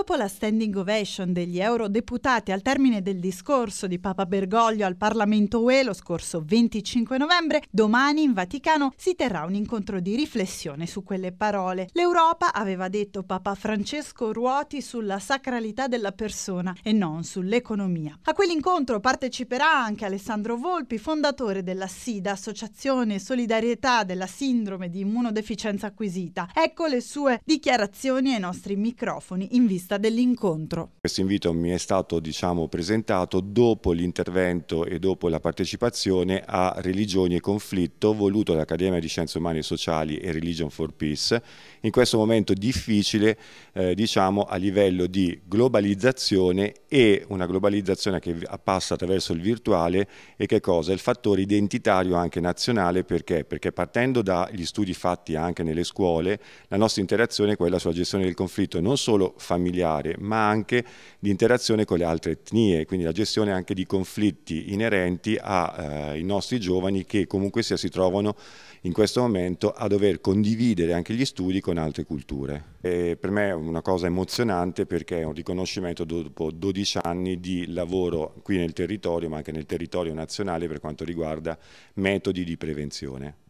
Dopo la standing ovation degli eurodeputati al termine del discorso di Papa Bergoglio al Parlamento UE lo scorso 25 novembre, domani in Vaticano si terrà un incontro di riflessione su quelle parole. L'Europa, aveva detto Papa Francesco Ruoti, sulla sacralità della persona e non sull'economia. A quell'incontro parteciperà anche Alessandro Volpi, fondatore della SIDA, Associazione Solidarietà della Sindrome di Immunodeficienza Acquisita. Ecco le sue dichiarazioni ai nostri microfoni in vista protagonista dell'incontro. Questo invito mi è stato diciamo, presentato dopo l'intervento e dopo la partecipazione a Religioni e Conflitto voluto dall'Accademia di Scienze Umane e Sociali e Religion for Peace in questo momento difficile eh, diciamo, a livello di globalizzazione e una globalizzazione che passa attraverso il virtuale e che cosa? Il fattore identitario anche nazionale perché? Perché partendo dagli studi fatti anche nelle scuole la nostra interazione è quella sulla gestione del conflitto non solo familiare familiare, ma anche di interazione con le altre etnie, quindi la gestione anche di conflitti inerenti ai eh, nostri giovani che comunque sia si trovano in questo momento a dover condividere anche gli studi con altre culture. E per me è una cosa emozionante perché è un riconoscimento dopo 12 anni di lavoro qui nel territorio, ma anche nel territorio nazionale per quanto riguarda metodi di prevenzione.